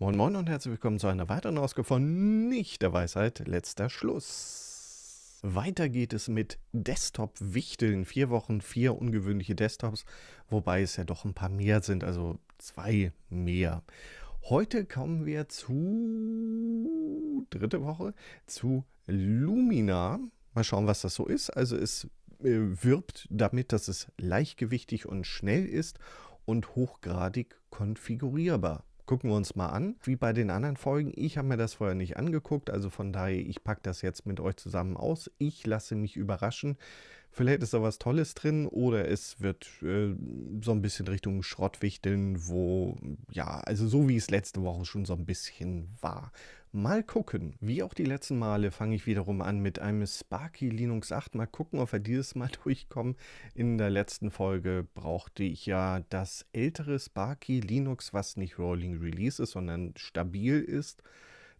Moin Moin und herzlich willkommen zu einer weiteren Ausgabe von Nicht der Weisheit, letzter Schluss. Weiter geht es mit Desktop-Wichteln. Vier Wochen, vier ungewöhnliche Desktops, wobei es ja doch ein paar mehr sind, also zwei mehr. Heute kommen wir zu dritte Woche, zu Lumina. Mal schauen, was das so ist. Also es äh, wirbt damit, dass es leichtgewichtig und schnell ist und hochgradig konfigurierbar gucken wir uns mal an. Wie bei den anderen Folgen, ich habe mir das vorher nicht angeguckt, also von daher, ich packe das jetzt mit euch zusammen aus. Ich lasse mich überraschen. Vielleicht ist da was Tolles drin oder es wird äh, so ein bisschen Richtung Schrottwichteln, wo, ja, also so wie es letzte Woche schon so ein bisschen war. Mal gucken. Wie auch die letzten Male fange ich wiederum an mit einem Sparky Linux 8. Mal gucken, ob wir dieses Mal durchkommen. In der letzten Folge brauchte ich ja das ältere Sparky Linux, was nicht Rolling Release ist, sondern stabil ist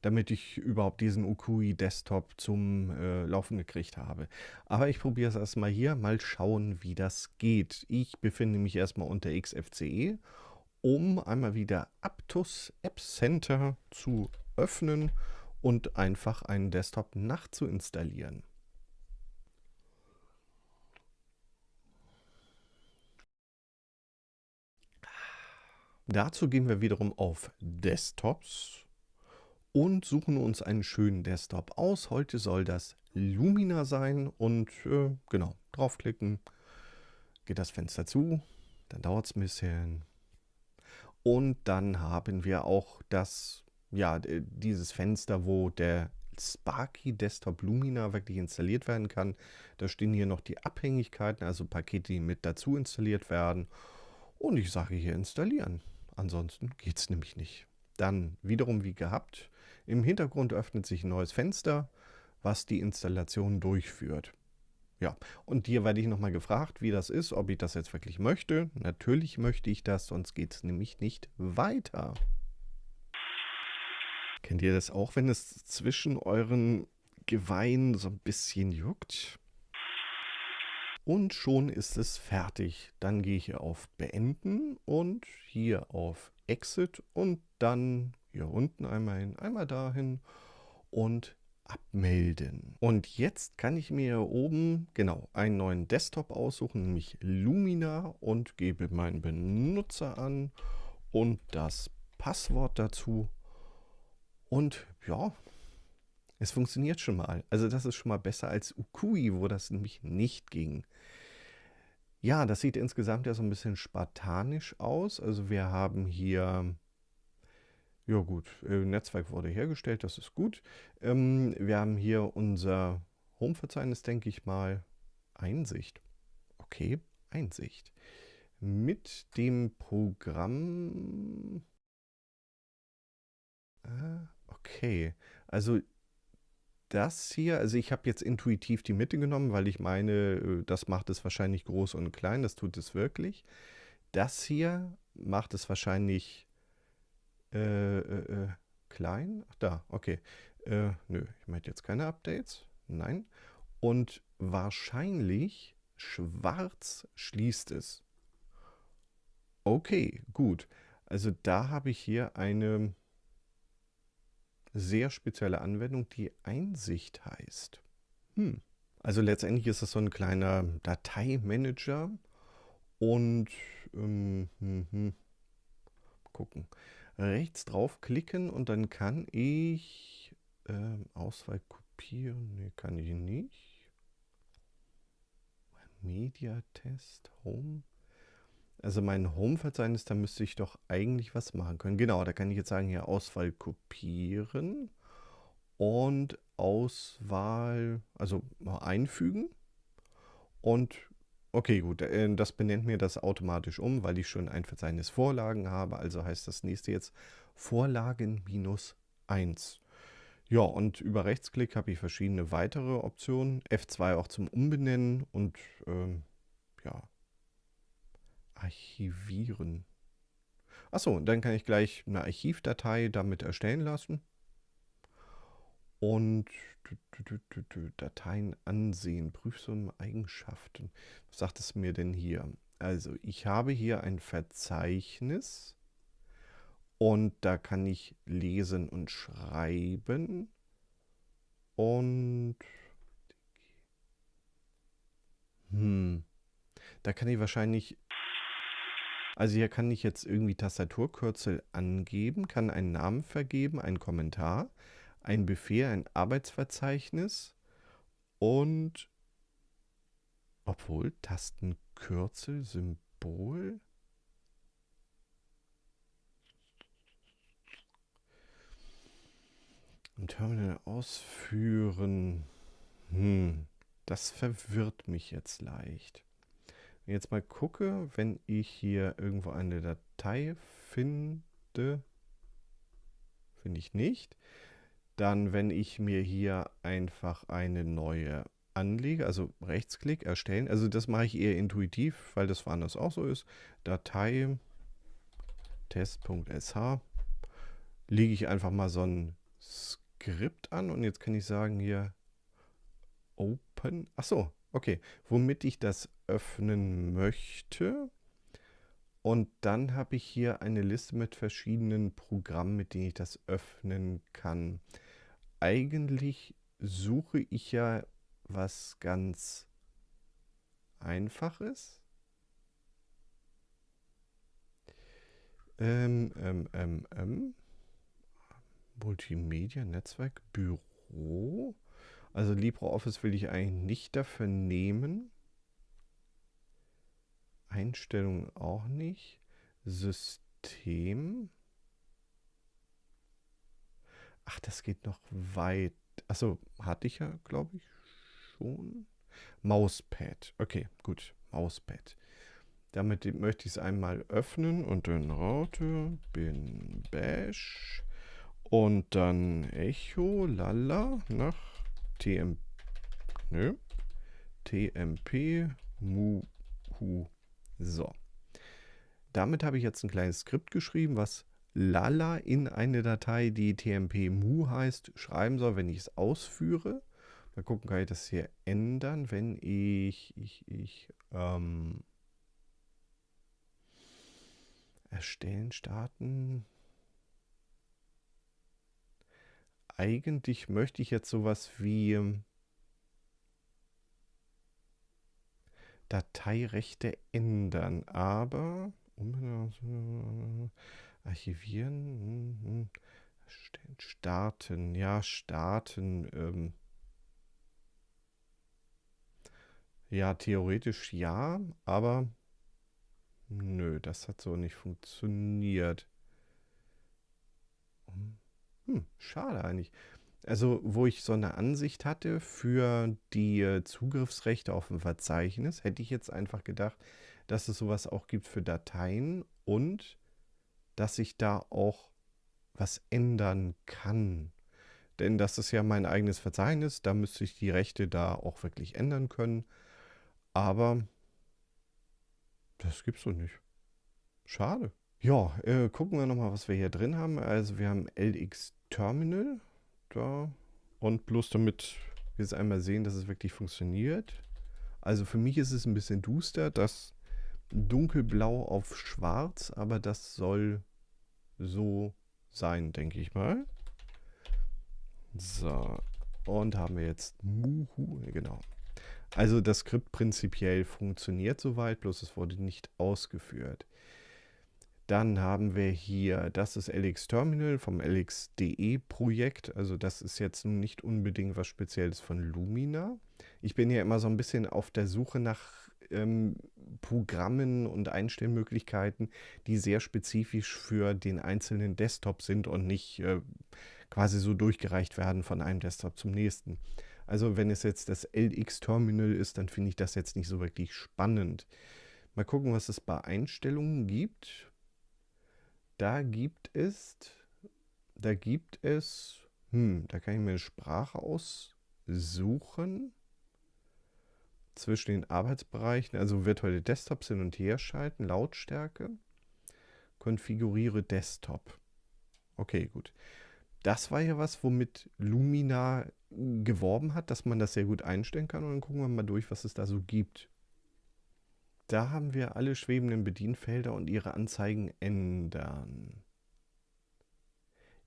damit ich überhaupt diesen UQI Desktop zum äh, Laufen gekriegt habe. Aber ich probiere es erstmal hier, mal schauen, wie das geht. Ich befinde mich erstmal unter XFCE, um einmal wieder Aptus App Center zu öffnen und einfach einen Desktop nachzuinstallieren. Dazu gehen wir wiederum auf Desktops und suchen uns einen schönen Desktop aus. Heute soll das Lumina sein und äh, genau, draufklicken, geht das Fenster zu, dann dauert es ein bisschen. Und dann haben wir auch das ja, äh, dieses Fenster, wo der Sparky Desktop Lumina wirklich installiert werden kann. Da stehen hier noch die Abhängigkeiten, also Pakete, die mit dazu installiert werden. Und ich sage hier installieren. Ansonsten geht es nämlich nicht. Dann wiederum wie gehabt, im Hintergrund öffnet sich ein neues Fenster, was die Installation durchführt. Ja, und hier werde ich nochmal gefragt, wie das ist, ob ich das jetzt wirklich möchte. Natürlich möchte ich das, sonst geht es nämlich nicht weiter. Kennt ihr das auch, wenn es zwischen euren Geweihen so ein bisschen juckt? Und schon ist es fertig. Dann gehe ich hier auf Beenden und hier auf Exit und dann hier unten einmal hin, einmal dahin und abmelden. Und jetzt kann ich mir hier oben genau einen neuen Desktop aussuchen, nämlich Lumina und gebe meinen Benutzer an und das Passwort dazu und ja, es funktioniert schon mal. Also das ist schon mal besser als Ukui, wo das nämlich nicht ging. Ja, das sieht insgesamt ja so ein bisschen spartanisch aus. Also wir haben hier, ja gut, äh, Netzwerk wurde hergestellt, das ist gut. Ähm, wir haben hier unser Home-Verzeichnis, denke ich mal, Einsicht. Okay, Einsicht. Mit dem Programm... Ah. Okay, also das hier, also ich habe jetzt intuitiv die Mitte genommen, weil ich meine, äh, das macht es wahrscheinlich groß und klein, das tut es wirklich. Das hier macht es wahrscheinlich äh, äh, äh klein. Ach da, okay. Äh, nö, ich möchte jetzt keine Updates. Nein. Und wahrscheinlich schwarz schließt es. Okay, gut. Also da habe ich hier eine sehr spezielle Anwendung, die Einsicht heißt. Hm. Also letztendlich ist das so ein kleiner Dateimanager und ähm, hm, hm. gucken. Rechts draufklicken und dann kann ich äh, Auswahl kopieren. Nee, kann ich nicht. Media Test Home. Also mein Home-Verzeichnis, da müsste ich doch eigentlich was machen können. Genau, da kann ich jetzt sagen, hier Auswahl kopieren und Auswahl, also einfügen. Und okay, gut, äh, das benennt mir das automatisch um, weil ich schon ein Verzeichnis Vorlagen habe. Also heißt das nächste jetzt Vorlagen minus 1. Ja, und über Rechtsklick habe ich verschiedene weitere Optionen. F2 auch zum Umbenennen und ähm, ja, Archivieren. Achso, dann kann ich gleich eine Archivdatei damit erstellen lassen. Und Dateien ansehen, Prüfsummen, Eigenschaften. Was sagt es mir denn hier? Also ich habe hier ein Verzeichnis und da kann ich lesen und schreiben. Und hm, da kann ich wahrscheinlich also hier kann ich jetzt irgendwie Tastaturkürzel angeben, kann einen Namen vergeben, einen Kommentar, einen Befehl, ein Arbeitsverzeichnis und obwohl Tastenkürzel, Symbol. Im Terminal ausführen. Hm, das verwirrt mich jetzt leicht jetzt mal gucke, wenn ich hier irgendwo eine Datei finde, finde ich nicht. Dann, wenn ich mir hier einfach eine neue anlege, also Rechtsklick erstellen, also das mache ich eher intuitiv, weil das woanders auch so ist. Datei test.sh lege ich einfach mal so ein Skript an und jetzt kann ich sagen hier Open. Achso, okay. Womit ich das öffnen möchte. Und dann habe ich hier eine Liste mit verschiedenen Programmen, mit denen ich das öffnen kann. Eigentlich suche ich ja was ganz Einfaches. Ähm, ähm, ähm, ähm. Multimedia, Netzwerk, Büro. Also LibreOffice will ich eigentlich nicht dafür nehmen. Einstellungen auch nicht. System. Ach, das geht noch weit. Achso, hatte ich ja, glaube ich, schon. Mauspad. Okay, gut. Mauspad. Damit möchte ich es einmal öffnen und dann Raute, bin Bash und dann Echo, lala, nach TMP. Nö. TMP, Mu Hu so. Damit habe ich jetzt ein kleines Skript geschrieben, was Lala in eine Datei, die tmp-mu heißt, schreiben soll, wenn ich es ausführe. Mal gucken, kann ich das hier ändern, wenn ich, ich, ich, ähm, erstellen, starten. Eigentlich möchte ich jetzt sowas wie, ähm, Dateirechte ändern, aber archivieren, hm, hm, starten, ja, starten. Ähm, ja, theoretisch ja, aber nö, das hat so nicht funktioniert. Hm, hm schade eigentlich also wo ich so eine Ansicht hatte für die äh, Zugriffsrechte auf ein Verzeichnis, hätte ich jetzt einfach gedacht, dass es sowas auch gibt für Dateien und dass ich da auch was ändern kann. Denn das ist ja mein eigenes Verzeichnis, da müsste ich die Rechte da auch wirklich ändern können. Aber das gibt's so nicht. Schade. Ja, äh, gucken wir nochmal, was wir hier drin haben. Also wir haben LX Terminal, da. Und bloß damit wir es einmal sehen, dass es wirklich funktioniert. Also für mich ist es ein bisschen duster, das dunkelblau auf schwarz, aber das soll so sein, denke ich mal. So, und haben wir jetzt Muhu, genau. Also das Skript prinzipiell funktioniert soweit, bloß es wurde nicht ausgeführt. Dann haben wir hier, das ist LX Terminal vom LXDE Projekt. Also das ist jetzt nicht unbedingt was Spezielles von Lumina. Ich bin ja immer so ein bisschen auf der Suche nach ähm, Programmen und Einstellmöglichkeiten, die sehr spezifisch für den einzelnen Desktop sind und nicht äh, quasi so durchgereicht werden von einem Desktop zum nächsten. Also wenn es jetzt das LX Terminal ist, dann finde ich das jetzt nicht so wirklich spannend. Mal gucken, was es bei Einstellungen gibt. Da gibt es, da gibt es, hm, da kann ich mir eine Sprache aussuchen zwischen den Arbeitsbereichen, also wird heute Desktops hin und her schalten, Lautstärke, konfiguriere Desktop. Okay, gut. Das war ja was, womit Lumina geworben hat, dass man das sehr gut einstellen kann. Und dann gucken wir mal durch, was es da so gibt. Da haben wir alle schwebenden Bedienfelder und ihre Anzeigen ändern.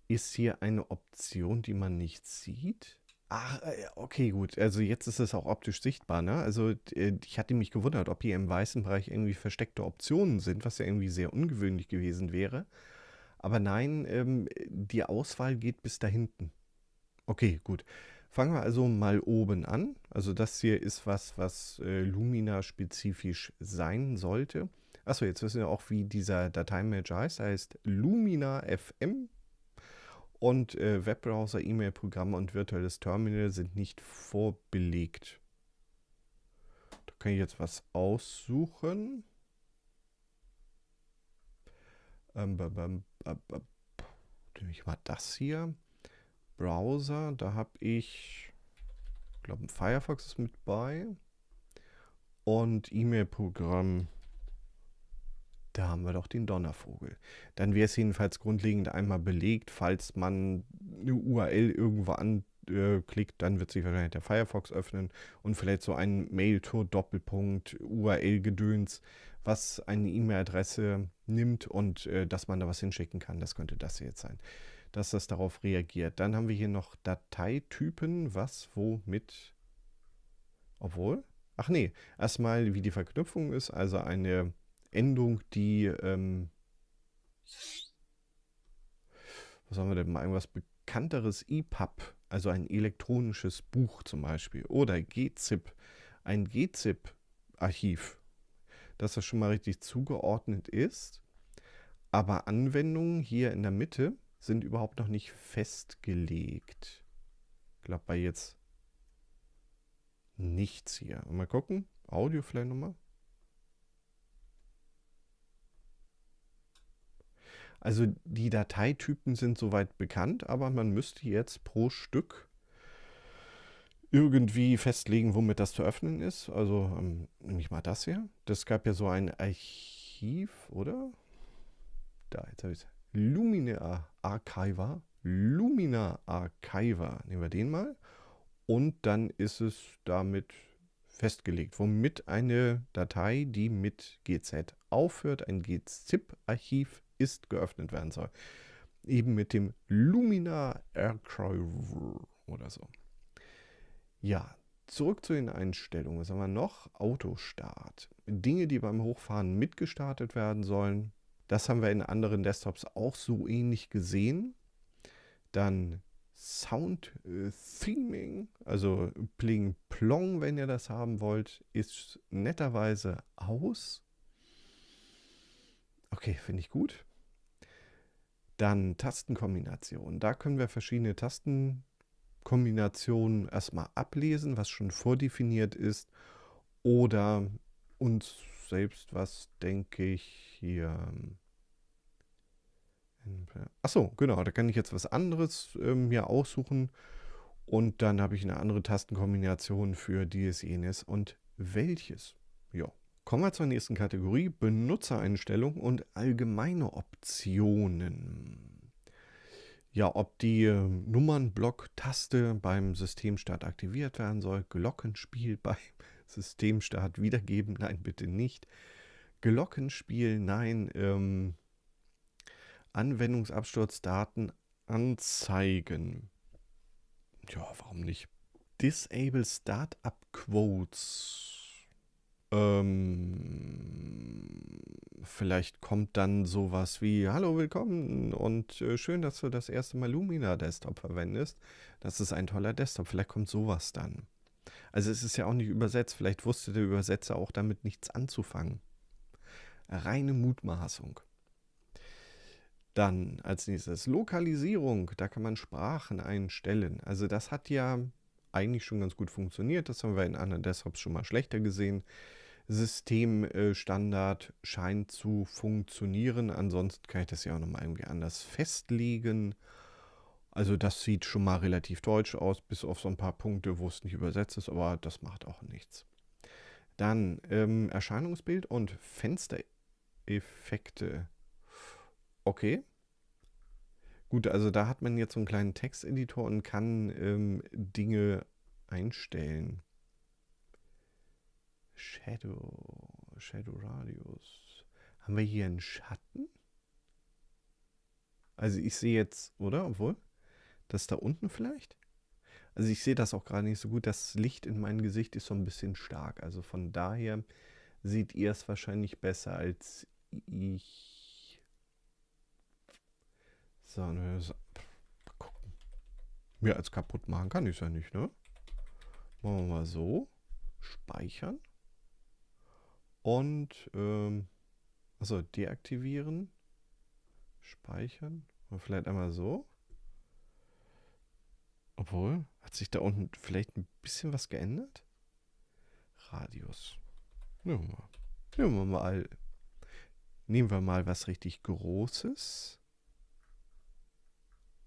Ist hier eine Option, die man nicht sieht? Ach, äh, okay, gut. Also jetzt ist es auch optisch sichtbar, ne? Also äh, ich hatte mich gewundert, ob hier im weißen Bereich irgendwie versteckte Optionen sind, was ja irgendwie sehr ungewöhnlich gewesen wäre. Aber nein, ähm, die Auswahl geht bis da hinten. Okay, gut. Fangen wir also mal oben an. Also das hier ist was, was äh, Lumina spezifisch sein sollte. Achso, jetzt wissen wir auch, wie dieser Dateimanager heißt. Er heißt Lumina FM und äh, Webbrowser, e mail programme und virtuelles Terminal sind nicht vorbelegt. Da kann ich jetzt was aussuchen. Ähm, ähm, ähm, nehme ich mal das hier. Browser, da habe ich, glaube ein Firefox ist mit bei und E-Mail-Programm, da haben wir doch den Donnervogel. Dann wäre es jedenfalls grundlegend einmal belegt, falls man eine URL irgendwo anklickt, dann wird sich wahrscheinlich der Firefox öffnen und vielleicht so ein Mail-Tour-Doppelpunkt-URL-Gedöns, was eine E-Mail-Adresse nimmt und äh, dass man da was hinschicken kann. Das könnte das jetzt sein dass das darauf reagiert. Dann haben wir hier noch Dateitypen, was, womit, obwohl, ach nee, erstmal wie die Verknüpfung ist, also eine Endung, die, ähm, was haben wir denn mal, irgendwas bekannteres EPUB, also ein elektronisches Buch zum Beispiel, oder GZIP, ein GZIP-Archiv, dass das schon mal richtig zugeordnet ist, aber Anwendungen hier in der Mitte, sind überhaupt noch nicht festgelegt. Ich glaube, bei jetzt nichts hier. Mal gucken. Audio-Fly-Nummer. Also die Dateitypen sind soweit bekannt, aber man müsste jetzt pro Stück irgendwie festlegen, womit das zu öffnen ist. Also ähm, nehme ich mal das hier. Das gab ja so ein Archiv, oder? Da, jetzt habe ich es. Lumina Archiva. Lumina Archiva. Nehmen wir den mal. Und dann ist es damit festgelegt, womit eine Datei, die mit GZ aufhört, ein GZIP-Archiv ist, geöffnet werden soll. Eben mit dem Lumina Archive oder so. Ja, zurück zu den Einstellungen. Was haben wir noch? Autostart. Dinge, die beim Hochfahren mitgestartet werden sollen. Das haben wir in anderen Desktops auch so ähnlich gesehen. Dann Sound äh, Theming, also Pling Plong, wenn ihr das haben wollt, ist netterweise aus. Okay, finde ich gut. Dann Tastenkombination. Da können wir verschiedene Tastenkombinationen erstmal ablesen, was schon vordefiniert ist, oder uns selbst was, denke ich, hier. Ähm, Achso, genau, da kann ich jetzt was anderes ähm, hier aussuchen. Und dann habe ich eine andere Tastenkombination für dies, jenes und welches. Ja. Kommen wir zur nächsten Kategorie, Benutzereinstellung und allgemeine Optionen. Ja, ob die ähm, Nummernblock-Taste beim Systemstart aktiviert werden soll, Glockenspiel beim Systemstart wiedergeben, nein, bitte nicht. Glockenspiel, nein. Ähm, Anwendungsabsturzdaten anzeigen. Ja, warum nicht? Disable Startup Quotes. Ähm, vielleicht kommt dann sowas wie Hallo, willkommen und äh, schön, dass du das erste Mal Lumina Desktop verwendest. Das ist ein toller Desktop. Vielleicht kommt sowas dann. Also es ist ja auch nicht übersetzt, vielleicht wusste der Übersetzer auch damit nichts anzufangen. Reine Mutmaßung. Dann als nächstes Lokalisierung, da kann man Sprachen einstellen. Also das hat ja eigentlich schon ganz gut funktioniert, das haben wir in anderen Desktops schon mal schlechter gesehen. Systemstandard äh, scheint zu funktionieren, ansonsten kann ich das ja auch nochmal irgendwie anders festlegen. Also das sieht schon mal relativ deutsch aus, bis auf so ein paar Punkte, wo es nicht übersetzt ist, aber das macht auch nichts. Dann ähm, Erscheinungsbild und Fenstereffekte. Okay. Gut, also da hat man jetzt so einen kleinen Texteditor und kann ähm, Dinge einstellen. Shadow, Shadow Radius. Haben wir hier einen Schatten? Also ich sehe jetzt, oder? Obwohl? Das ist da unten vielleicht? Also ich sehe das auch gerade nicht so gut. Das Licht in meinem Gesicht ist so ein bisschen stark. Also von daher seht ihr es wahrscheinlich besser als ich. So, ne, so. gucken. Mehr als kaputt machen kann ich es ja nicht, ne? Machen wir mal so. Speichern. Und, ähm, also deaktivieren. Speichern. Und vielleicht einmal so. Obwohl, hat sich da unten vielleicht ein bisschen was geändert? Radius. Nehmen wir mal. Nehmen wir mal. Nehmen wir mal was richtig Großes.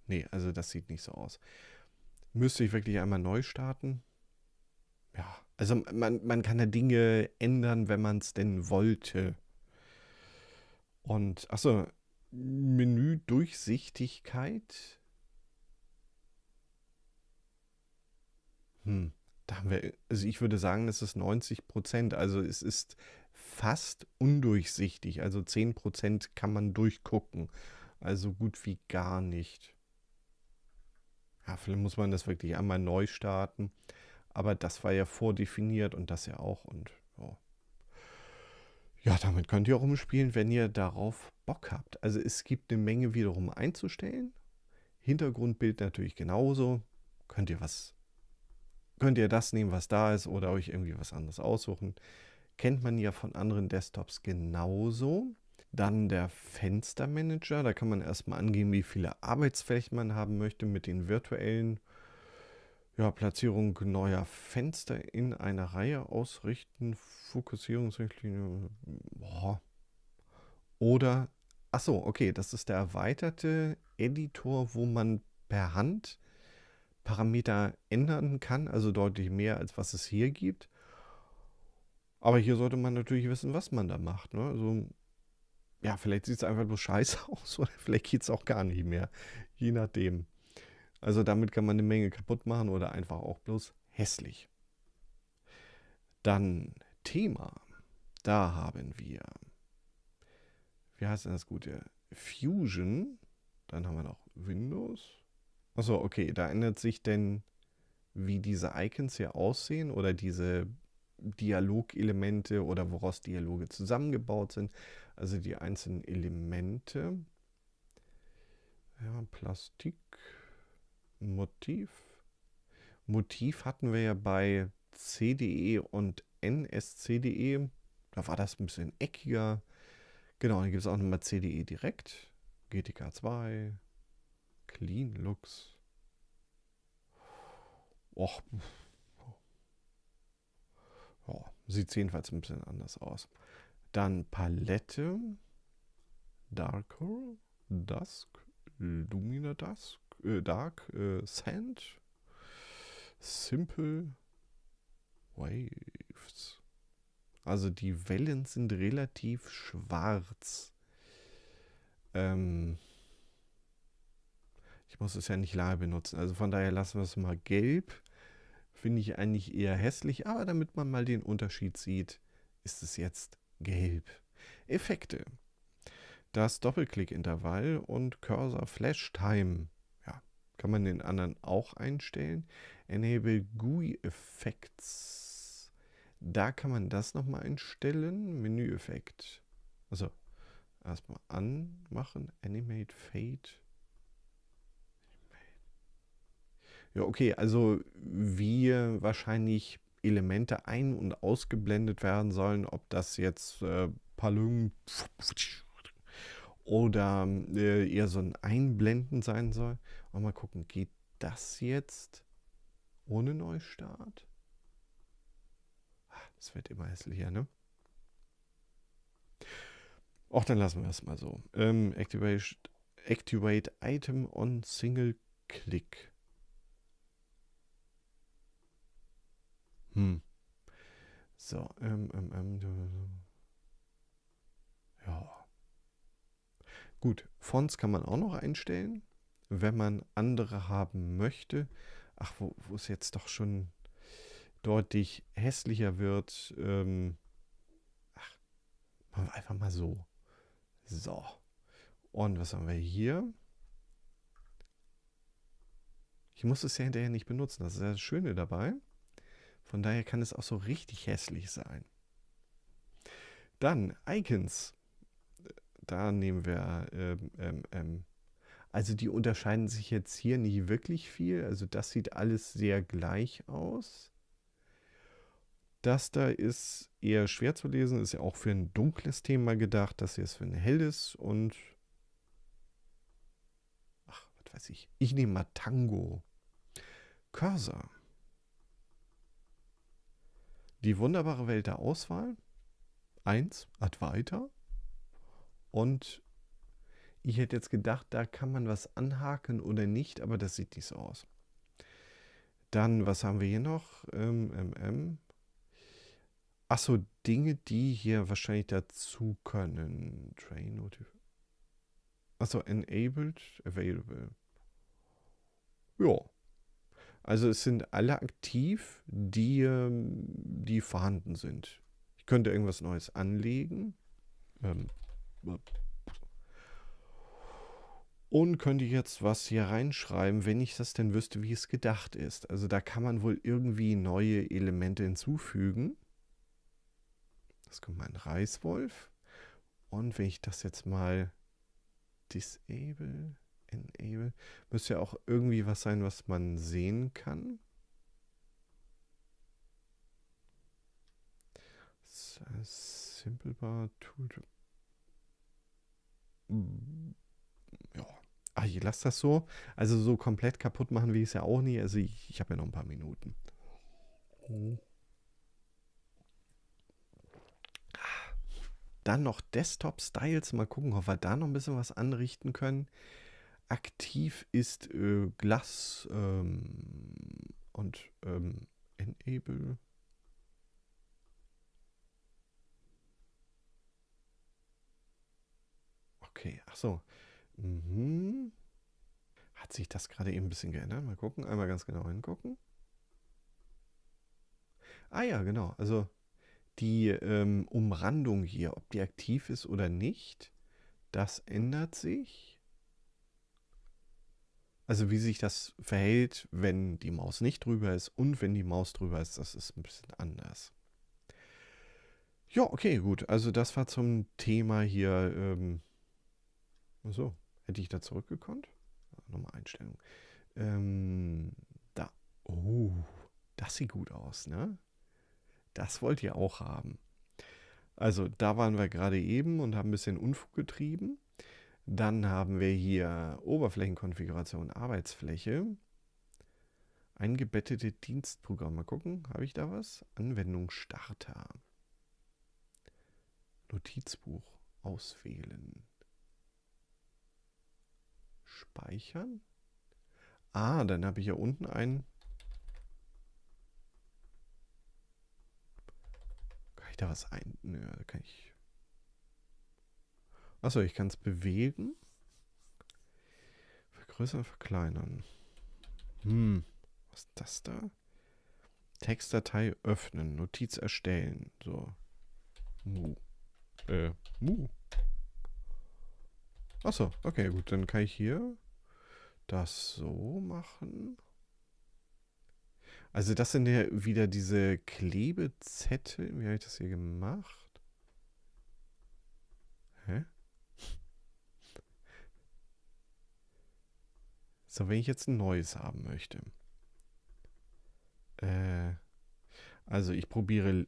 Nee, also das sieht nicht so aus. Müsste ich wirklich einmal neu starten? Ja, also man, man kann da Dinge ändern, wenn man es denn wollte. Und, achso, Menüdurchsichtigkeit Hm, da haben wir, also ich würde sagen, das ist 90 Prozent. Also es ist fast undurchsichtig. Also 10 Prozent kann man durchgucken. Also gut wie gar nicht. Ja, vielleicht muss man das wirklich einmal neu starten. Aber das war ja vordefiniert und das ja auch. Und oh. ja, damit könnt ihr auch umspielen, wenn ihr darauf Bock habt. Also es gibt eine Menge wiederum einzustellen. Hintergrundbild natürlich genauso. Könnt ihr was könnt ihr das nehmen, was da ist oder euch irgendwie was anderes aussuchen. Kennt man ja von anderen Desktops genauso. Dann der Fenstermanager, da kann man erstmal angeben, wie viele Arbeitsflächen man haben möchte mit den virtuellen. Ja, Platzierung neuer Fenster in einer Reihe ausrichten, Fokussierungsrichtlinie. Boah. Oder, achso, okay, das ist der erweiterte Editor, wo man per Hand Parameter ändern kann, also deutlich mehr als was es hier gibt. Aber hier sollte man natürlich wissen, was man da macht. Ne? Also, ja, vielleicht sieht es einfach bloß scheiße aus oder vielleicht geht es auch gar nicht mehr. Je nachdem. Also damit kann man eine Menge kaputt machen oder einfach auch bloß hässlich. Dann Thema. Da haben wir, wie heißt denn das Gute? Fusion. Dann haben wir noch Windows. Achso, okay, da ändert sich denn, wie diese Icons hier aussehen oder diese Dialogelemente oder woraus Dialoge zusammengebaut sind. Also die einzelnen Elemente. Ja, Plastik, Motiv. Motiv hatten wir ja bei CDE und NSCDE. Da war das ein bisschen eckiger. Genau, hier gibt es auch nochmal CDE direkt, GTK 2, Clean Looks. Och. Ja, sieht jedenfalls ein bisschen anders aus. Dann Palette. Darker. Dusk. Lumina Dusk. Äh, Dark. Äh, Sand. Simple. Waves. Also die Wellen sind relativ schwarz. Ähm, muss es ja nicht lange benutzen. Also von daher lassen wir es mal gelb. Finde ich eigentlich eher hässlich, aber damit man mal den Unterschied sieht, ist es jetzt gelb. Effekte. Das Doppelklick-Intervall und Cursor Flash Time. Ja, kann man den anderen auch einstellen. Enable GUI Effects. Da kann man das nochmal einstellen. Menü-Effekt. Also erstmal anmachen. Animate Fade. Ja, okay, also wie wahrscheinlich Elemente ein- und ausgeblendet werden sollen, ob das jetzt äh, Palung oder äh, eher so ein Einblenden sein soll. Und mal gucken, geht das jetzt ohne Neustart? Ah, das wird immer hässlicher, ne? Och, dann lassen wir es mal so. Ähm, activate, activate Item on Single Click. Hm. So, ähm, ähm, ähm, ja. Gut, Fonts kann man auch noch einstellen, wenn man andere haben möchte. Ach, wo, wo es jetzt doch schon deutlich hässlicher wird. Ähm, ach, machen wir einfach mal so. So. Und was haben wir hier? Ich muss es ja hinterher nicht benutzen. Das ist ja das Schöne dabei. Von daher kann es auch so richtig hässlich sein. Dann Icons. Da nehmen wir, ähm, ähm, ähm. also die unterscheiden sich jetzt hier nicht wirklich viel. Also das sieht alles sehr gleich aus. Das da ist eher schwer zu lesen, ist ja auch für ein dunkles Thema gedacht. Das hier ist für ein helles und ach, was weiß ich. Ich nehme mal Tango. Cursor. Die wunderbare Welt der Auswahl, Eins, Advaita. Und ich hätte jetzt gedacht, da kann man was anhaken oder nicht, aber das sieht nicht so aus. Dann, was haben wir hier noch? Ähm, MM. Achso, Dinge, die hier wahrscheinlich dazu können. Train Notif. Achso, enabled, available. Ja, also es sind alle aktiv, die, ähm, die vorhanden sind. Ich könnte irgendwas Neues anlegen. Ähm, und könnte jetzt was hier reinschreiben, wenn ich das denn wüsste, wie es gedacht ist. Also da kann man wohl irgendwie neue Elemente hinzufügen. Das kommt mein Reißwolf. Und wenn ich das jetzt mal disable, Enable. Müsste ja auch irgendwie was sein, was man sehen kann. Simple Bar Tool. Mm, ja. Ach, ich lasse das so. Also so komplett kaputt machen wie ich es ja auch nie. Also ich, ich habe ja noch ein paar Minuten. Mhm. Ah. Dann noch Desktop Styles. Mal gucken, ob wir da noch ein bisschen was anrichten können aktiv ist äh, Glass ähm, und ähm, Enable. Okay, ach so. Mhm. Hat sich das gerade eben ein bisschen geändert? Mal gucken, einmal ganz genau hingucken. Ah ja, genau. Also die ähm, Umrandung hier, ob die aktiv ist oder nicht, das ändert sich. Also wie sich das verhält, wenn die Maus nicht drüber ist und wenn die Maus drüber ist, das ist ein bisschen anders. Ja, okay, gut. Also das war zum Thema hier. Ähm, so, hätte ich da zurückgekommen? Nochmal Einstellung. Ähm, da. Oh, das sieht gut aus, ne? Das wollt ihr auch haben. Also da waren wir gerade eben und haben ein bisschen Unfug getrieben. Dann haben wir hier Oberflächenkonfiguration Arbeitsfläche. Eingebettete Dienstprogramme. Mal gucken, habe ich da was? Anwendung Starter. Notizbuch auswählen. Speichern. Ah, dann habe ich hier unten ein... Kann ich da was ein... Nö, kann ich Achso, ich kann es bewegen. Vergrößern, verkleinern. Hm, was ist das da? Textdatei öffnen, Notiz erstellen. So. Mu. Äh, Mu. Achso, okay, gut. Dann kann ich hier das so machen. Also das sind ja wieder diese Klebezettel. Wie habe ich das hier gemacht? Hä? So, wenn ich jetzt ein neues haben möchte. Äh, also ich probiere,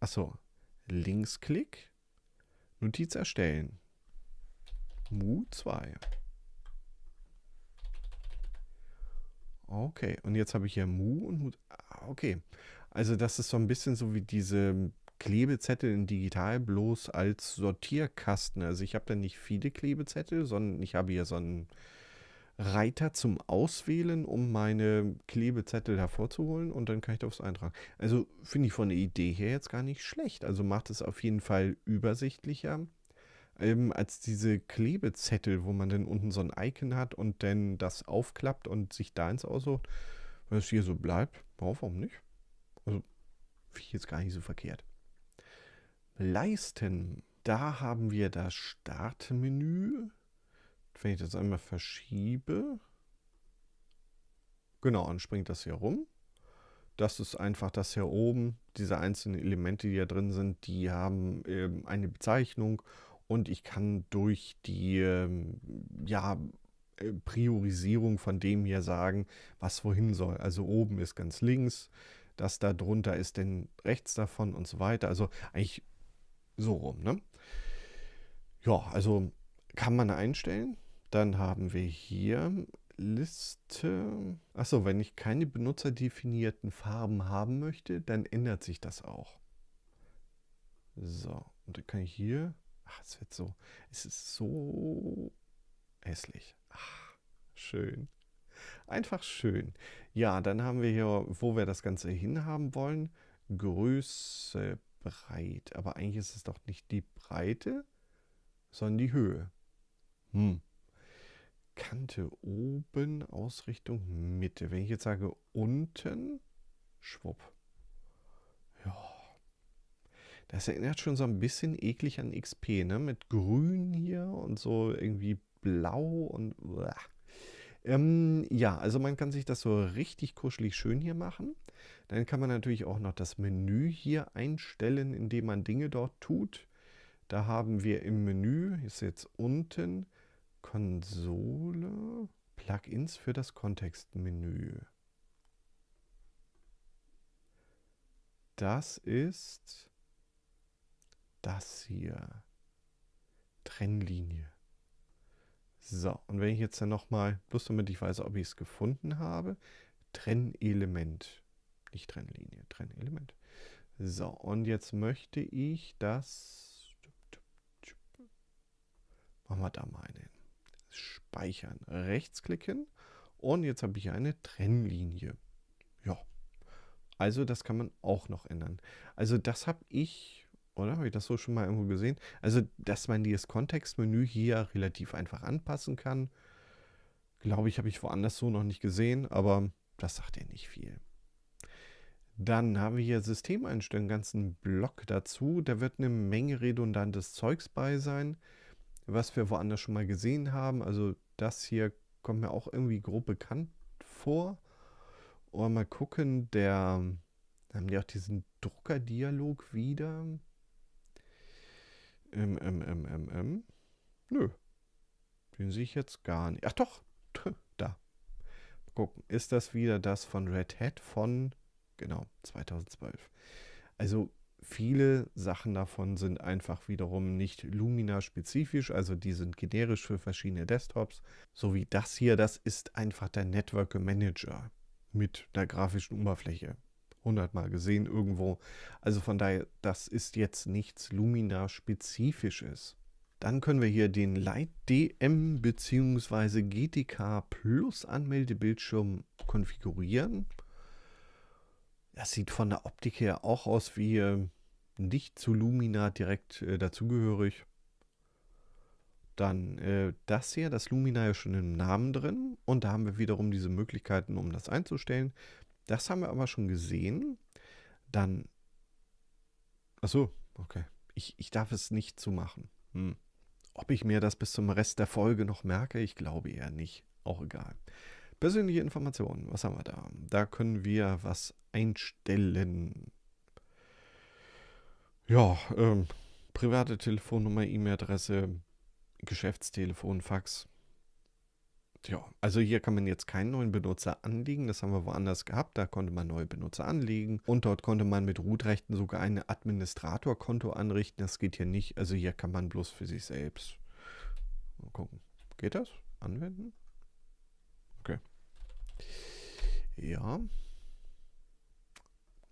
achso, Linksklick, Notiz erstellen. Mu 2. Okay, und jetzt habe ich hier Mu und Mu. Ah, okay, also das ist so ein bisschen so wie diese Klebezettel in digital, bloß als Sortierkasten. Also ich habe da nicht viele Klebezettel, sondern ich habe hier so einen Reiter zum Auswählen, um meine Klebezettel hervorzuholen und dann kann ich da was eintragen. Also finde ich von der Idee her jetzt gar nicht schlecht. Also macht es auf jeden Fall übersichtlicher ähm, als diese Klebezettel, wo man dann unten so ein Icon hat und dann das aufklappt und sich da eins aussucht. Wenn es hier so bleibt, warum nicht? Also finde ich jetzt gar nicht so verkehrt. Leisten. Da haben wir das Startmenü wenn ich das einmal verschiebe, genau, dann springt das hier rum. Das ist einfach das hier oben, diese einzelnen Elemente, die da drin sind, die haben ähm, eine Bezeichnung und ich kann durch die ähm, ja, äh, Priorisierung von dem hier sagen, was wohin soll. Also oben ist ganz links, das da drunter ist denn rechts davon und so weiter. Also eigentlich so rum. Ne? Ja, also kann man einstellen. Dann haben wir hier Liste. Achso, wenn ich keine benutzerdefinierten Farben haben möchte, dann ändert sich das auch. So, und dann kann ich hier... Ach, es wird so... Es ist so hässlich. Ach, schön. Einfach schön. Ja, dann haben wir hier, wo wir das Ganze hinhaben wollen, Größe, Breit. Aber eigentlich ist es doch nicht die Breite, sondern die Höhe. Hm. Kante oben, Ausrichtung Mitte. Wenn ich jetzt sage unten, schwupp. Ja. Das erinnert schon so ein bisschen eklig an XP, ne? Mit grün hier und so irgendwie blau und... Ähm, ja, also man kann sich das so richtig kuschelig schön hier machen. Dann kann man natürlich auch noch das Menü hier einstellen, indem man Dinge dort tut. Da haben wir im Menü, ist jetzt unten, Konsole Plugins für das Kontextmenü. Das ist das hier. Trennlinie. So, und wenn ich jetzt dann nochmal, bloß damit ich weiß, ob ich es gefunden habe, Trennelement. Nicht Trennlinie, Trennelement. So, und jetzt möchte ich das... Machen wir da mal einen. Speichern rechtsklicken und jetzt habe ich eine Trennlinie. Ja, also das kann man auch noch ändern. Also das habe ich, oder habe ich das so schon mal irgendwo gesehen? Also, dass man dieses Kontextmenü hier relativ einfach anpassen kann, glaube ich, habe ich woanders so noch nicht gesehen, aber das sagt ja nicht viel. Dann haben wir hier Systemeinstellungen, ganzen Block dazu. Da wird eine Menge redundantes Zeugs bei sein was wir woanders schon mal gesehen haben. Also das hier kommt mir auch irgendwie grob bekannt vor. Und mal gucken, der haben die auch diesen Druckerdialog wieder. Ähm, ähm, ähm, ähm, ähm. Nö. Den sehe ich jetzt gar nicht. Ach doch, da. Gucken, ist das wieder das von Red Hat von, genau, 2012. Also Viele Sachen davon sind einfach wiederum nicht Lumina-spezifisch, also die sind generisch für verschiedene Desktops, so wie das hier, das ist einfach der Network Manager mit der grafischen Oberfläche. 100 Mal gesehen irgendwo. Also von daher, das ist jetzt nichts Lumina-spezifisches. Dann können wir hier den LightDM bzw. GTK Plus Anmeldebildschirm konfigurieren. Das sieht von der Optik her auch aus wie äh, nicht zu Lumina direkt äh, dazugehörig, dann äh, das hier, das Lumina ja schon im Namen drin und da haben wir wiederum diese Möglichkeiten, um das einzustellen. Das haben wir aber schon gesehen. Dann, achso, okay, ich, ich darf es nicht zumachen. Hm. Ob ich mir das bis zum Rest der Folge noch merke, ich glaube eher nicht. Auch egal. Persönliche Informationen, was haben wir da? Da können wir was einstellen. Ja, ähm, private Telefonnummer, E-Mail-Adresse, Geschäftstelefon, Fax. Ja, also hier kann man jetzt keinen neuen Benutzer anlegen. Das haben wir woanders gehabt. Da konnte man neue Benutzer anlegen und dort konnte man mit Root-Rechten sogar ein Administratorkonto anrichten. Das geht hier nicht. Also hier kann man bloß für sich selbst. Mal gucken. Geht das? Anwenden? Okay. Ja.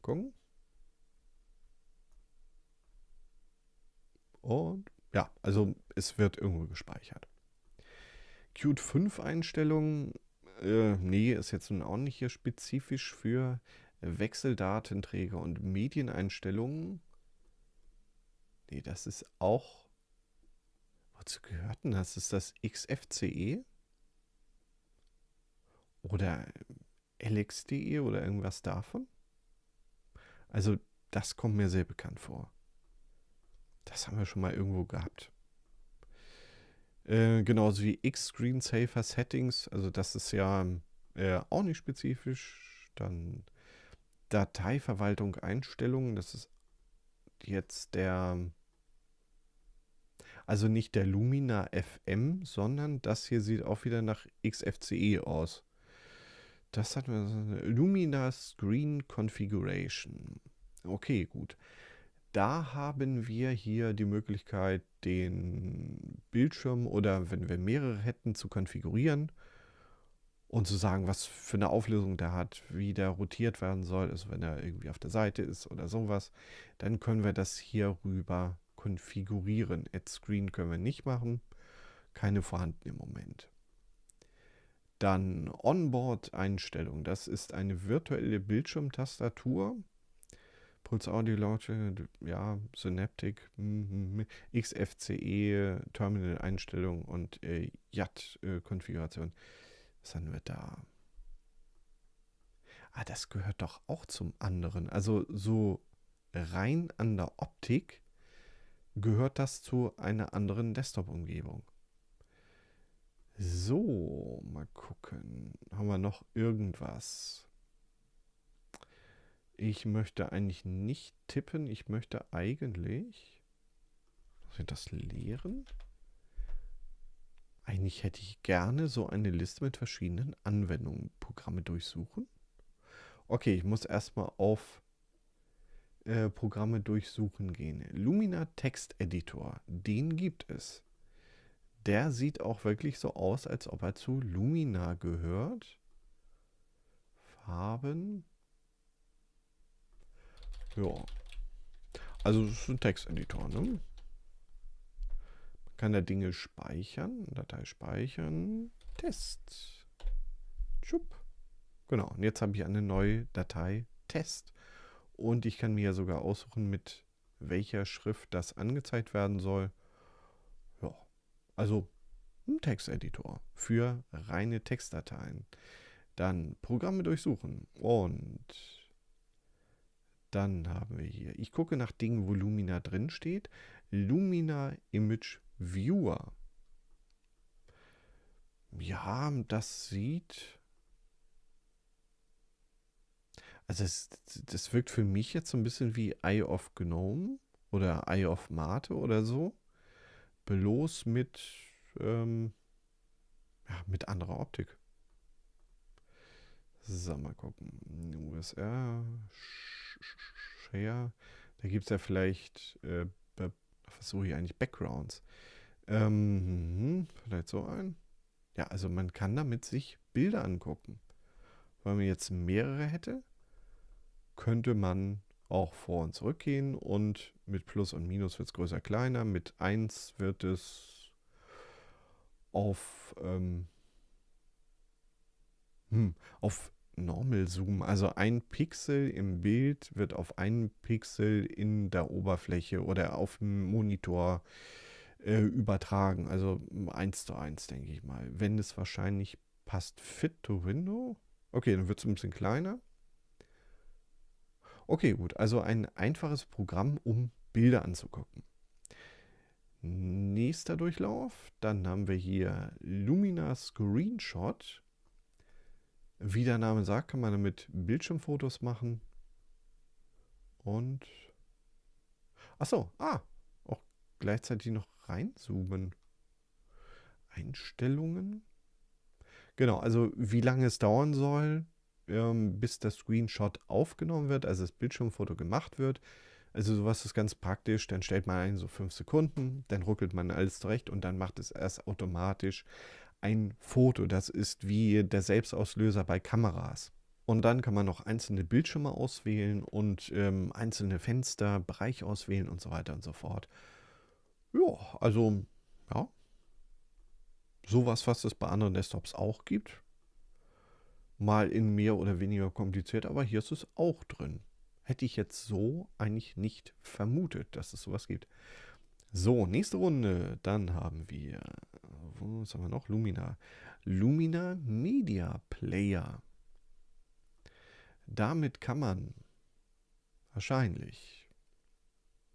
Gucken. Und ja, also es wird irgendwo gespeichert. Qt 5 Einstellungen, äh, nee, ist jetzt nun auch nicht hier spezifisch für Wechseldatenträger und Medieneinstellungen. Nee, das ist auch. Wozu gehört denn das? Ist das XFCE? Oder LXDE oder irgendwas davon? Also, das kommt mir sehr bekannt vor. Das haben wir schon mal irgendwo gehabt. Äh, genauso wie X-Screensaver Settings. Also das ist ja äh, auch nicht spezifisch. Dann Dateiverwaltung Einstellungen. Das ist jetzt der... Also nicht der Lumina FM, sondern das hier sieht auch wieder nach XFCE aus. Das hat man. Lumina Screen Configuration. Okay, gut da haben wir hier die Möglichkeit, den Bildschirm oder wenn wir mehrere hätten, zu konfigurieren und zu sagen, was für eine Auflösung der hat, wie der rotiert werden soll, also wenn er irgendwie auf der Seite ist oder sowas, dann können wir das hier rüber konfigurieren. Add Screen können wir nicht machen, keine vorhanden im Moment. Dann Onboard-Einstellung, das ist eine virtuelle Bildschirmtastatur. Puls Audio Launcher, ja, Synaptic, mhm, mhm, XFCE, Terminal-Einstellung und äh, YAT-Konfiguration. Was haben wir da? Ah, das gehört doch auch zum anderen. Also so rein an der Optik gehört das zu einer anderen Desktop-Umgebung. So, mal gucken. Haben wir noch irgendwas? Ich möchte eigentlich nicht tippen. Ich möchte eigentlich... Was Sind das lehren? Eigentlich hätte ich gerne so eine Liste mit verschiedenen Anwendungen, Programme durchsuchen. Okay, ich muss erstmal auf äh, Programme durchsuchen gehen. Lumina Text Editor, den gibt es. Der sieht auch wirklich so aus, als ob er zu Lumina gehört. Farben. Ja. Also es ist ein Texteditor, ne? Man kann da Dinge speichern. Datei speichern. Test. Schupp. Genau. Und jetzt habe ich eine neue Datei Test. Und ich kann mir ja sogar aussuchen, mit welcher Schrift das angezeigt werden soll. Ja. Also ein Texteditor für reine Textdateien. Dann Programme durchsuchen und dann haben wir hier, ich gucke nach Dingen, wo Lumina drin steht. Lumina Image Viewer. Ja, das sieht. Also das, das wirkt für mich jetzt so ein bisschen wie Eye of Gnome oder Eye of Mate oder so. Bloß mit, ähm, ja, mit anderer Optik. So, mal gucken. USR. Share. Da gibt es ja vielleicht, äh, was suche ich eigentlich? Backgrounds. Ähm, mhm, vielleicht so ein. Ja, also man kann damit sich Bilder angucken. Wenn man jetzt mehrere hätte, könnte man auch vor und zurück gehen und mit Plus und Minus wird es größer, kleiner. Mit 1 wird es auf, ähm, hm, auf Normal Zoom. Also ein Pixel im Bild wird auf einen Pixel in der Oberfläche oder auf dem Monitor äh, übertragen. Also mm, eins zu eins, denke ich mal. Wenn es wahrscheinlich passt Fit to Window. Okay, dann wird es ein bisschen kleiner. Okay, gut. Also ein einfaches Programm, um Bilder anzugucken. Nächster Durchlauf. Dann haben wir hier Lumina Screenshot. Wie der Name sagt, kann man damit Bildschirmfotos machen. Und... Achso, ah, auch gleichzeitig noch reinzoomen. Einstellungen. Genau, also wie lange es dauern soll, ähm, bis der Screenshot aufgenommen wird, also das Bildschirmfoto gemacht wird. Also sowas ist ganz praktisch, dann stellt man ein so fünf Sekunden, dann ruckelt man alles zurecht und dann macht es erst automatisch ein Foto. Das ist wie der Selbstauslöser bei Kameras. Und dann kann man noch einzelne Bildschirme auswählen und ähm, einzelne Fenster, Bereich auswählen und so weiter und so fort. Ja, also, ja. Sowas, was es bei anderen Desktops auch gibt. Mal in mehr oder weniger kompliziert, aber hier ist es auch drin. Hätte ich jetzt so eigentlich nicht vermutet, dass es sowas gibt. So, nächste Runde. Dann haben wir was haben wir noch? Lumina. Lumina Media Player. Damit kann man wahrscheinlich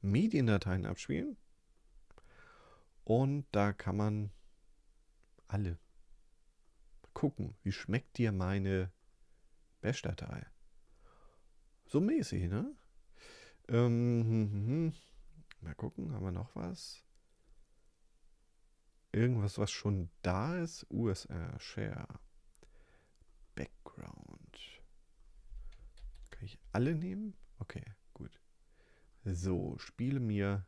Mediendateien abspielen. Und da kann man alle gucken, wie schmeckt dir meine Bash-Datei. So mäßig, ne? Ähm, hm, hm, hm, mal gucken, haben wir noch was? irgendwas, was schon da ist. USR Share. Background. Kann ich alle nehmen? Okay, gut. So, spiele mir.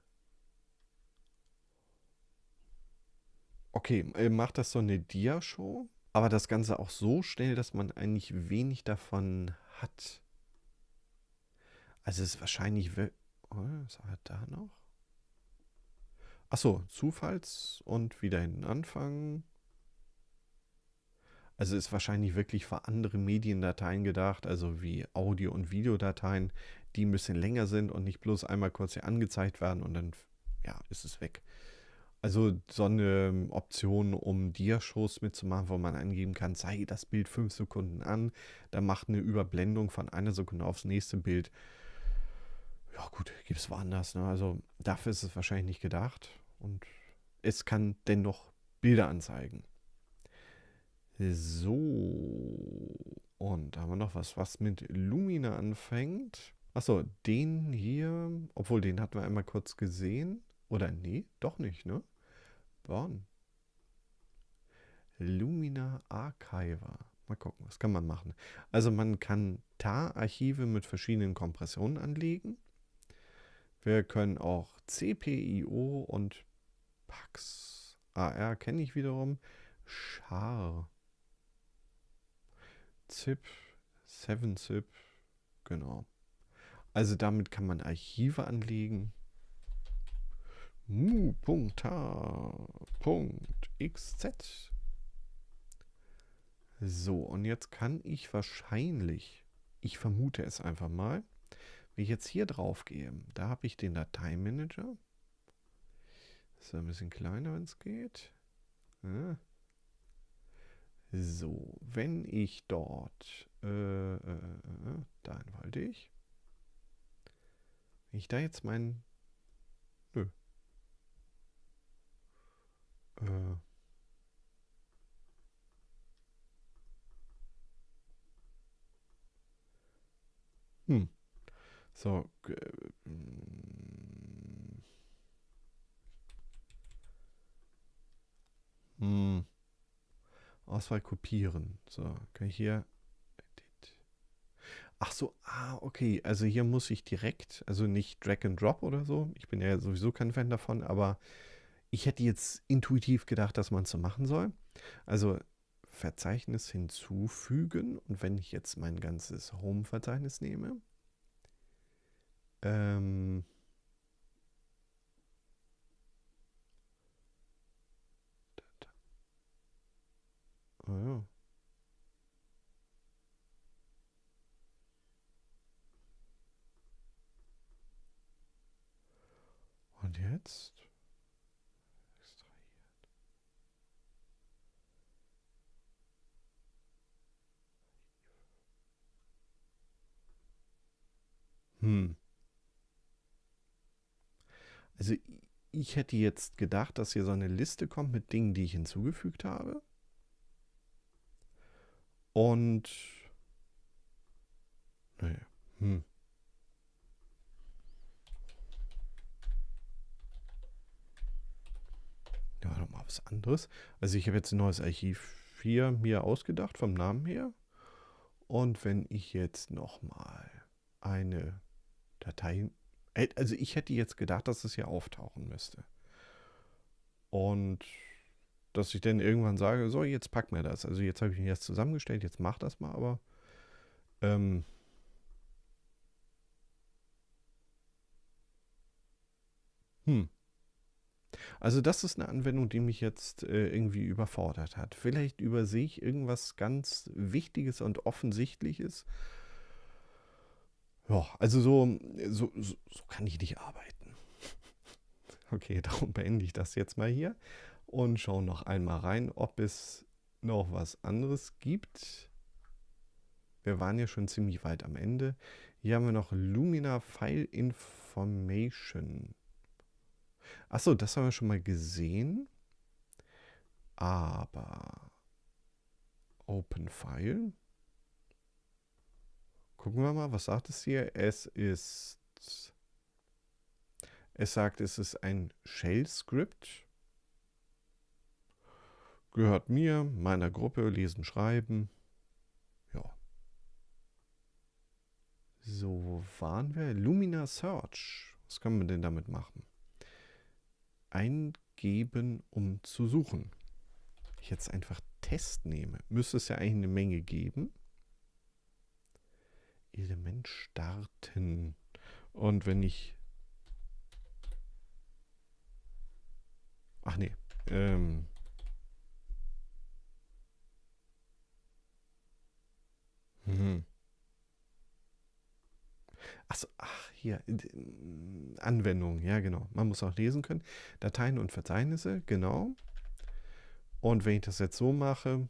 Okay, äh, macht das so eine Dia-Show? Aber das Ganze auch so schnell, dass man eigentlich wenig davon hat. Also es ist wahrscheinlich... Oh, was hat er da noch? Achso, Zufalls und wieder hinten anfangen. Also ist wahrscheinlich wirklich für andere Mediendateien gedacht, also wie Audio- und Videodateien, die ein bisschen länger sind und nicht bloß einmal kurz hier angezeigt werden und dann ja, ist es weg. Also so eine ähm, Option, um Diashows mitzumachen, wo man angeben kann, zeige das Bild fünf Sekunden an, dann macht eine Überblendung von einer Sekunde aufs nächste Bild. Ja gut, gibt es woanders. Ne? Also dafür ist es wahrscheinlich nicht gedacht und es kann dennoch Bilder anzeigen. So, und da haben wir noch was, was mit Lumina anfängt. Achso, den hier, obwohl den hatten wir einmal kurz gesehen. Oder nee, doch nicht, ne? Born. Lumina Archiver. Mal gucken, was kann man machen. Also man kann TAR-Archive mit verschiedenen Kompressionen anlegen. Wir können auch CPIO und Pax AR kenne ich wiederum. Char. Zip. 7-Zip. Genau. Also damit kann man Archive anlegen. mu.tar.xz. So, und jetzt kann ich wahrscheinlich, ich vermute es einfach mal, wenn ich jetzt hier drauf gehe, da habe ich den Dateimanager. So, ein bisschen kleiner, wenn es geht. Ja. So, wenn ich dort, äh, äh, da entfalte ich. Wenn ich da jetzt meinen, nö. Äh. Hm. So, äh, Hm. Auswahl kopieren. So, kann ich hier. Ach so, ah, okay. Also hier muss ich direkt, also nicht Drag and Drop oder so. Ich bin ja sowieso kein Fan davon, aber ich hätte jetzt intuitiv gedacht, dass man es so machen soll. Also Verzeichnis hinzufügen. Und wenn ich jetzt mein ganzes Home-Verzeichnis nehme, ähm, Ah ja. Und jetzt? Extrahiert. Hm. Also ich hätte jetzt gedacht, dass hier so eine Liste kommt mit Dingen, die ich hinzugefügt habe. Und. Nee. Hm. Ja, nochmal was anderes. Also ich habe jetzt ein neues Archiv hier mir ausgedacht vom Namen her. Und wenn ich jetzt nochmal eine Datei... Äh, also ich hätte jetzt gedacht, dass es hier auftauchen müsste. Und dass ich dann irgendwann sage, so, jetzt pack mir das. Also jetzt habe ich mir das zusammengestellt, jetzt mach das mal, aber ähm, hm. Also das ist eine Anwendung, die mich jetzt äh, irgendwie überfordert hat. Vielleicht übersehe ich irgendwas ganz Wichtiges und Offensichtliches. Ja, also so, so, so kann ich nicht arbeiten. okay, darum beende ich das jetzt mal hier und schauen noch einmal rein, ob es noch was anderes gibt. Wir waren ja schon ziemlich weit am Ende. Hier haben wir noch Lumina File Information. Achso, das haben wir schon mal gesehen. Aber Open File. Gucken wir mal, was sagt es hier? Es ist. Es sagt, es ist ein shell script gehört mir, meiner Gruppe, lesen, schreiben. Ja. So, wo waren wir? Lumina Search. Was kann man denn damit machen? Eingeben, um zu suchen. Ich jetzt einfach Test nehme, müsste es ja eigentlich eine Menge geben. Element starten. Und wenn ich... Ach nee. Ähm, Mhm. Achso, ach, hier, Anwendung, ja genau. Man muss auch lesen können. Dateien und Verzeichnisse, genau. Und wenn ich das jetzt so mache,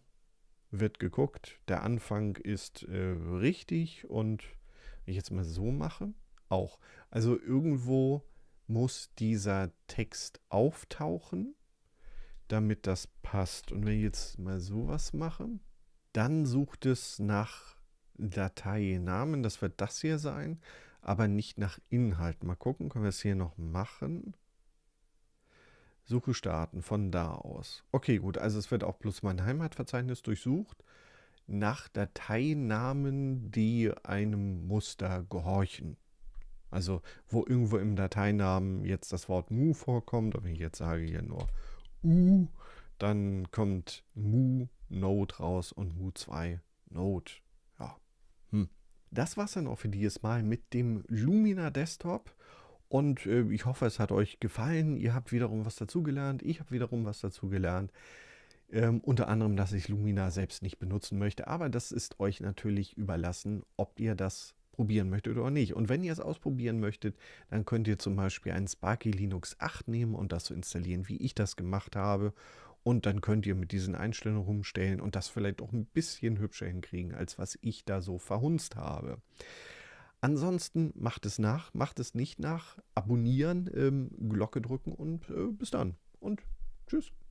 wird geguckt, der Anfang ist äh, richtig und wenn ich jetzt mal so mache, auch. Also irgendwo muss dieser Text auftauchen, damit das passt. Und wenn ich jetzt mal sowas mache, dann sucht es nach Dateinamen, das wird das hier sein, aber nicht nach Inhalt. Mal gucken, können wir es hier noch machen. Suche starten von da aus. Okay, gut, also es wird auch bloß mein Heimatverzeichnis durchsucht nach Dateinamen, die einem Muster gehorchen. Also wo irgendwo im Dateinamen jetzt das Wort mu vorkommt, und wenn ich jetzt sage hier nur u, dann kommt mu Node raus und mu2 Node das war es dann auch für dieses Mal mit dem Lumina Desktop. Und äh, ich hoffe, es hat euch gefallen. Ihr habt wiederum was dazugelernt. Ich habe wiederum was dazugelernt. Ähm, unter anderem, dass ich Lumina selbst nicht benutzen möchte. Aber das ist euch natürlich überlassen, ob ihr das probieren möchtet oder nicht. Und wenn ihr es ausprobieren möchtet, dann könnt ihr zum Beispiel einen Sparky Linux 8 nehmen und das so installieren, wie ich das gemacht habe. Und dann könnt ihr mit diesen Einstellungen rumstellen und das vielleicht auch ein bisschen hübscher hinkriegen, als was ich da so verhunzt habe. Ansonsten macht es nach, macht es nicht nach, abonnieren, ähm, Glocke drücken und äh, bis dann. Und tschüss.